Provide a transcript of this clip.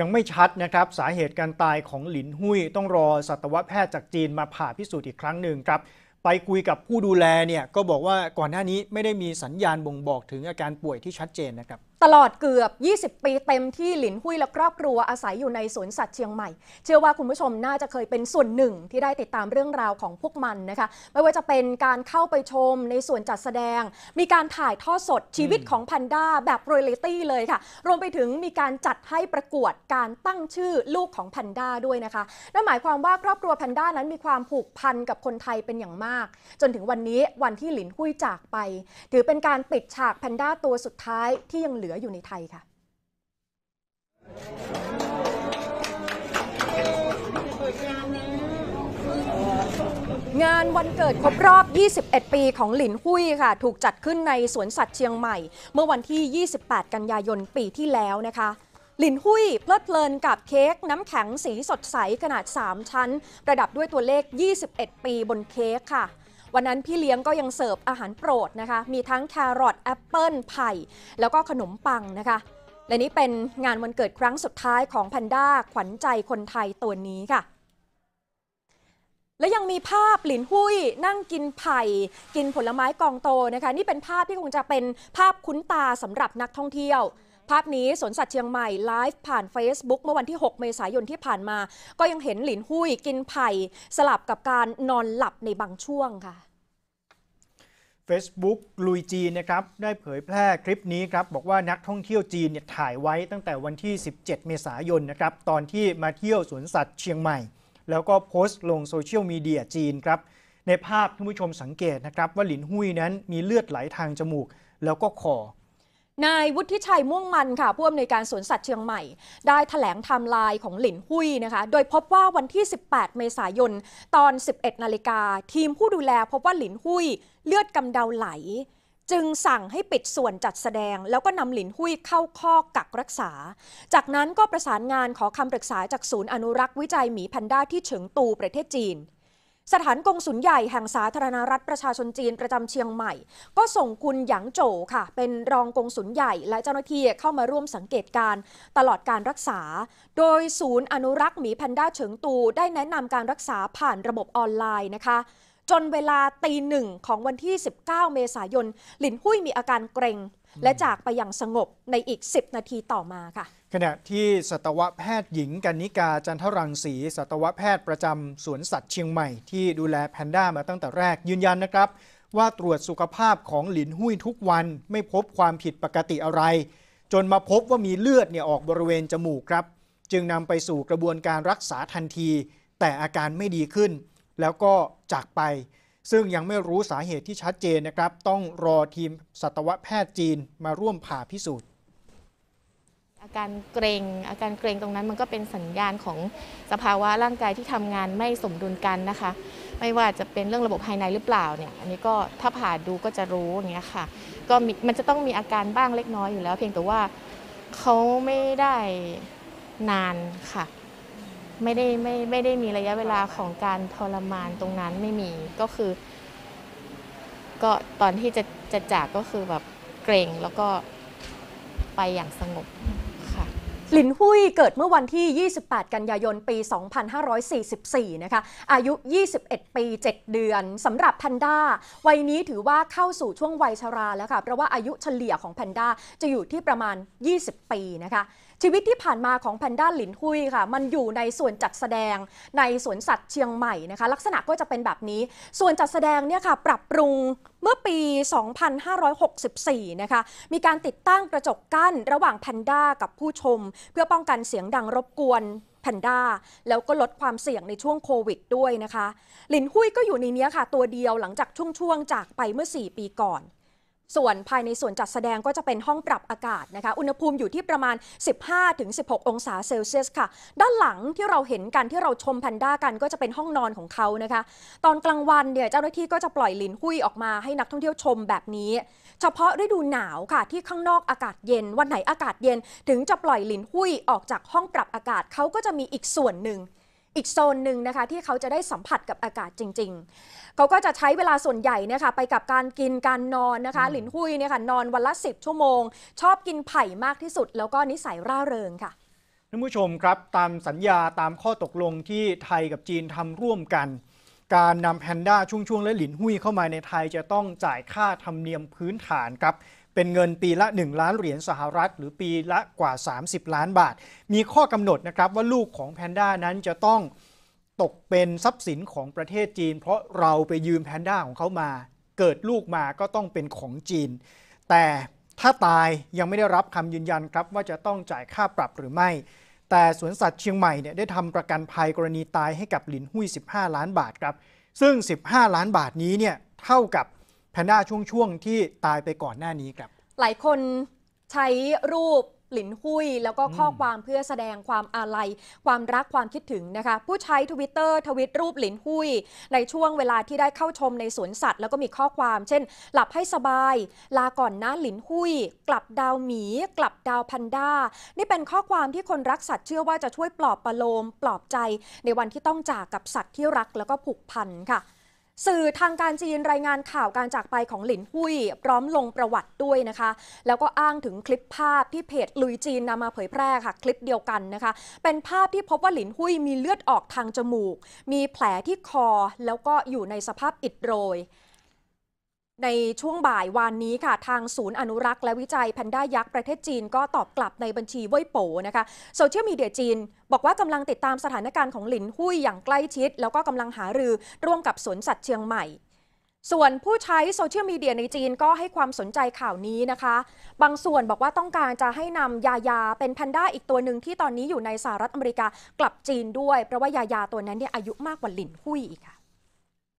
ยังไม่ชัดนะครับสาเหตุการตายของหลินหุยต้องรอสัตวแพทย์จากจีนมาผ่าพิสูจน์อีกครั้งหนึ่งครับไปคุยกับผู้ดูแลเนี่ยก็บอกว่าก่อนหน้านี้ไม่ได้มีสัญญาณบ่งบอกถึงอาการป่วยที่ชัดเจนนะครับตลอดเกือบ 20 ปีเต็มที่หลินหุ้ยและครอบครัวอาศัยอยู่ในสวนสัตว์เชียงใหม่ เชื่อว่าคุณผู้ชมน่าจะเคยเป็นส่วนหนึ่งที่ได้ติดตามเรื่องราวของพวกมันนะคะ ไม่ว่าจะเป็นการเข้าไปชมในส่วนจัดแสดง มีการถ่ายทอดสดชีวิตของแพนด้าแบบโรลิตี้เลยค่ะ รวมไปถึงมีการจัดให้ประกวดการตั้งชื่อลูกของแพนด้าด้วยนะคะ นั่นหมายความว่าครอบครัวแพนด้านั้นมีความผูกพันกับคนไทยเป็นอย่างมาก จนถึงวันนี้วันที่หลินหุ้ยจากไป ถือเป็นการปิดฉากแพนด้าตัวสุดท้ายที่ยังเหลือออยู่ในไทยค่ะ งานวันเกิดครบรอบ 21 ปีของหลินหุ้ยค่ะ ถูกจัดขึ้นในสวนสัตว์เชียงใหม่ เมื่อวันที่ 28 กันยายนปีที่แล้วนะคะ หลินหุ้ยเพลิดเพลินกับเค้ก น้ำแข็งสีสดใสขนาด 3 ชั้น ประดับด้วยตัวเลข 21 ปีบนเค้กค่ะวันนั้นพี่เลี้ยงก็ยังเสิร์ฟอาหารโปรดนะคะ มีทั้งแครอทแอปเปิลไผ่แล้วก็ขนมปังนะคะ และนี้เป็นงานวันเกิดครั้งสุดท้ายของแพนด้าขวัญใจคนไทยตัวนี้ค่ะ และยังมีภาพหลินหุ้ยนั่งกินไผ่ กินผลไม้กองโตนะคะ นี่เป็นภาพที่คงจะเป็นภาพคุ้นตาสำหรับนักท่องเที่ยวภาพนี้สวนสัตว์เชียงใหม่ไลฟ์ผ่าน Facebook เมื่อวันที่ 6 เมษายนที่ผ่านมา ก็ยังเห็นหลินหุ้ยกินไผ่ สลับกับการนอนหลับในบางช่วงค่ะ Facebook ลุยจีนนะครับ ได้เผยแพร่คลิปนี้ครับ บอกว่านักท่องเที่ยวจีนเนี่ยถ่ายไว้ตั้งแต่วันที่ 17 เมษายนนะครับ ตอนที่มาเที่ยวสวนสัตว์เชียงใหม่ แล้วก็โพสต์ลงโซเชียลมีเดียจีนครับในภาพท่านผู้ชมสังเกตนะครับว่าหลินหุ้ยนั้นมีเลือดไหลทางจมูกแล้วก็คอนายวุฒิชัยม่วงมันค่ะผู้อำนวยการสวนสัตว์เชียงใหม่ ได้ถแถลงไทม์ไลน์ของหลินหุยนะคะ โดยพบว่าวันที่ 18 เมษายนตอน 11นาฬิกาทีมผู้ดูแลพบว่าหลินหุยเลือดกำเดาไหล จึงสั่งให้ปิดส่วนจัดแสดงแล้วก็นำหลินหุยเข้าข้อกักรักษา จากนั้นก็ประสานงานขอคำปรึกษาจากศูนย์อนุรักษ์วิจัยหมีแพนด้าที่เฉิงตูประเทศจีนสถานกงสุลใหญ่แห่งสาธารณรัฐประชาชนจีนประจำเชียงใหม่ ก็ส่งคุณหยางโจวค่ะ เป็นรองกงสุลใหญ่ และเจ้าหน้าที่เข้ามาร่วมสังเกตการตลอดการรักษา โดยศูนย์อนุรักษ์หมีแพนด้าเฉิงตู ได้แนะนำการรักษาผ่านระบบออนไลน์นะคะ จนเวลาตีหนึ่งของวันที่ 19 เมษายน หลินหุ้ยมีอาการเกรงและจากไปอย่างสงบในอีก 10 นาทีต่อมาค่ะ ขณะที่สัตวแพทย์หญิงกันนิกาจันทรังสี สัตวแพทย์ประจำสวนสัตว์เชียงใหม่ที่ดูแลแพนด้ามาตั้งแต่แรกยืนยันนะครับ ว่าตรวจสุขภาพของหลินหุ้ยทุกวันไม่พบความผิดปกติอะไร จนมาพบว่ามีเลือดเนี่ยออกบริเวณจมูกครับ จึงนำไปสู่กระบวนการรักษาทันที แต่อาการไม่ดีขึ้น แล้วก็จากไปซึ่งยังไม่รู้สาเหตุที่ชัดเจนนะครับ ต้องรอทีมสัตวแพทย์จีนมาร่วมผ่าพิสูจน์ อาการเกรงอาการเกรงตรงนั้นมันก็เป็นสัญญาณของสภาวะร่างกายที่ทำงานไม่สมดุลกันนะคะ ไม่ว่าจะเป็นเรื่องระบบภายในหรือเปล่าเนี่ย อันนี้ก็ถ้าผ่าดูก็จะรู้อย่างเงี้ยค่ะ ก็มันจะต้องมีอาการบ้างเล็กน้อยอยู่แล้ว เพียงแต่ว่าเขาไม่ได้นานค่ะไม่ได้ไม่ไม่ได้มีระยะเวลาของการทรมานตรงนั้นไม่มีก็คือ ก็ตอนที่จะจะจากก็คือแบบเกรงแล้วก็ไปอย่างสงบหลินหุยเกิดเมื่อวันที่ 28 กันยายน ปี 2544 นะคะ อายุ 21 ปี 7 เดือนสำหรับแพนด้าวัยนี้ถือว่าเข้าสู่ช่วงวัยชราแล้วค่ะเพราะว่าอายุเฉลี่ยของแพนด้าจะอยู่ที่ประมาณ 20 ปีนะคะชีวิตที่ผ่านมาของแพนด้าหลินหุยค่ะ มันอยู่ในส่วนจัดแสดงในสวนสัตว์เชียงใหม่นะคะ ลักษณะก็จะเป็นแบบนี้ส่วนจัดแสดงเนี่ยค่ะ ปรับปรุงเมื่อปี 2564 นะคะ มีการติดตั้งกระจกกั้นระหว่างแพนด้ากับผู้ชม เพื่อป้องกันเสียงดังรบกวนแพนด้าแล้วก็ลดความเสี่ยงในช่วงโควิดด้วยนะคะ หลินหุยก็อยู่ในนี้ค่ะ ตัวเดียวหลังจากช่วงๆจากไปเมื่อ 4 ปีก่อนส่วนภายในส่วนจัดแสดงก็จะเป็นห้องปรับอากาศนะคะ อุณหภูมิอยู่ที่ประมาณ 15-16 องศาเซลเซียสค่ะ ด้านหลังที่เราเห็นกันที่เราชมแพนด้ากันก็จะเป็นห้องนอนของเขานะคะ ตอนกลางวันเนี่ยเจ้าหน้าที่ก็จะปล่อยลินหุ้ยออกมาให้นักท่องเที่ยวชมแบบนี้ เฉพาะฤดูหนาวค่ะที่ข้างนอกอากาศเย็น วันไหนอากาศเย็นถึงจะปล่อยลินหุ้ยออกจากห้องปรับอากาศเขาก็จะมีอีกส่วนหนึ่งอีกโซนหนึ่งนะคะ ที่เขาจะได้สัมผัสกับอากาศจริงๆ เขาก็จะใช้เวลาส่วนใหญ่เนี่ยค่ะไปกับการกินการนอนนะคะหลินหุยเนี่ยค่ะนอนวันละ 10 ชั่วโมง ชอบกินไผ่มากที่สุด แล้วก็นิสัยร่าเริงค่ะท่านผู้ชมครับ ตามสัญญาตามข้อตกลงที่ไทยกับจีนทำร่วมกัน การนำแพนด้าช่วงๆ และหลินหุยเข้ามาในไทยจะต้องจ่ายค่าธรรมเนียมพื้นฐานครับเป็นเงินปีละ 1 ล้านเหรียญสหรัฐ หรือปีละกว่า 30 ล้านบาท มีข้อกำหนดนะครับว่าลูกของแพนด้านั้นจะต้องตกเป็นทรัพย์สินของประเทศจีน เพราะเราไปยืมแพนด้าของเขามา เกิดลูกมาก็ต้องเป็นของจีน แต่ถ้าตายยังไม่ได้รับคำยืนยันครับว่าจะต้องจ่ายค่าปรับหรือไม่ แต่สวนสัตว์เชียงใหม่เนี่ยได้ทำประกันภัยกรณีตายให้กับหลินหุ้ย15 ล้านบาทครับซึ่ง 15 ล้านบาทนี้เนี่ยเท่ากับแพนด้าช่วงๆที่ตายไปก่อนหน้านี้ครับ หลายคนใช้รูปหลินหุยแล้วก็ข้อความเพื่อแสดงความอาลัยความรักความคิดถึงนะคะผู้ใช้ทวิตเตอร์ทวิตรูปหลินหุยในช่วงเวลาที่ได้เข้าชมในสวนสัตว์แล้วก็มีข้อความ เช่น หลับให้สบายลาก่อนนะหลินหุยกลับดาวหมี กลับดาวพันด้านี่เป็นข้อความที่คนรักสัตว์ เชื่อว่าจะช่วยปลอบประโลมปลอบใจ ในวันที่ต้องจากกับสัตว์ที่รักแล้วก็ผูกพันค่ะสื่อทางการจีน รายงานข่าวการจากไปของหลินหุยพร้อมลงประวัติด้วยนะคะ แล้วก็อ้างถึงคลิปภาพที่เพจลุยจีนนำมาเผยแพร่ค่ะคลิปเดียวกันนะคะ เป็นภาพที่พบว่าหลินหุยมีเลือดออกทางจมูก มีแผลที่คอ แล้วก็อยู่ในสภาพอิดโรยในช่วงบ่ายวานนี้ค่ะทางศูนย์อนุรักษ์และวิจัยแพนด้ายักษ์ประเทศจีนก็ตอบกลับในบัญชีเว่ยโปนะคะโซเชียลมีเดียจีนบอกว่ากำลังติดตามสถานการณ์ของหลินหุ้ยอย่างใกล้ชิด แล้วก็กำลังหารือร่วมกับสวนสัตว์เชียงใหม่ ส่วนผู้ใช้โซเชียลมีเดียในจีนก็ให้ความสนใจข่าวนี้นะคะ บางส่วนบอกว่าต้องการจะให้นำยายาเป็นแพนด้าอีกตัวหนึ่งที่ตอนนี้อยู่ในสหรัฐอเมริกา กลับจีนด้วย เพราะว่ายายาตัวนั้นเนี่ยอายุมากกว่าหลินหุ้ยอีกค่ะ